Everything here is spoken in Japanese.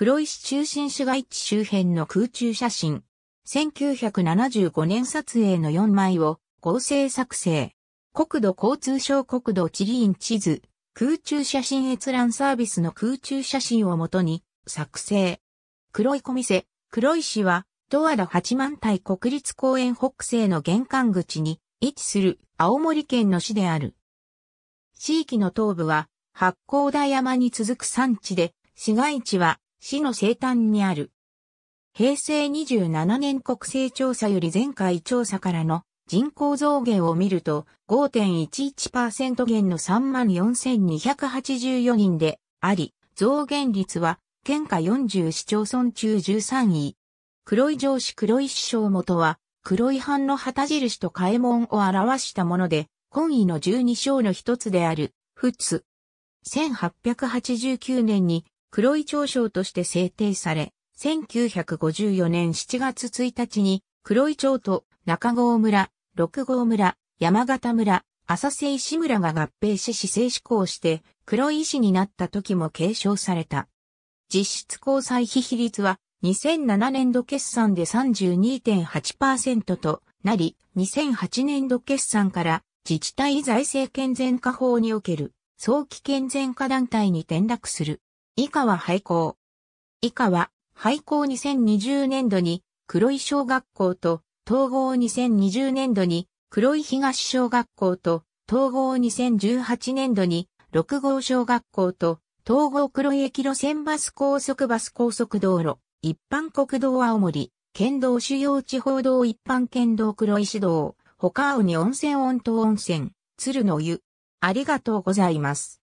黒石中心市街地周辺の空中写真。1975年撮影の4枚を合成作成。国土交通省国土地理院地図、空中写真閲覧サービスの空中写真をもとに作成。黒い小店、黒石は、十和田八幡平国立公園北西の玄関口に位置する青森県の市である。地域の東部は八甲田山に続く山地で、市街地は市の西端にある。平成27年国勢調査より前回調査からの人口増減を見ると5.11%減の34,284人であり、増減率は県下40市町村中13位。黒井城市黒井市省元は黒井藩の旗印と開門を表したもので、今位の12章の一つである、普通。1889年に黒井長賞として制定され、1954年7月1日に黒井町と中郷村、六郷村、山形村、浅瀬石村が合併し市政施行して黒井市になった時も継承された。実質交際費比率は2007年度決算で32.8%となり、2008年度決算から自治体財政健全化法における早期健全化団体に転落する。以下は廃校。以下は、廃校2020年度に黒井小学校と、統合2020年度に黒井東小学校と、統合2018年度に6号小学校と、統合黒井駅路線バス高速バス高速道路、一般国道青森、県道主要地方道一般県道黒井市道、他青に温泉温湯温泉、鶴の湯。ありがとうございます。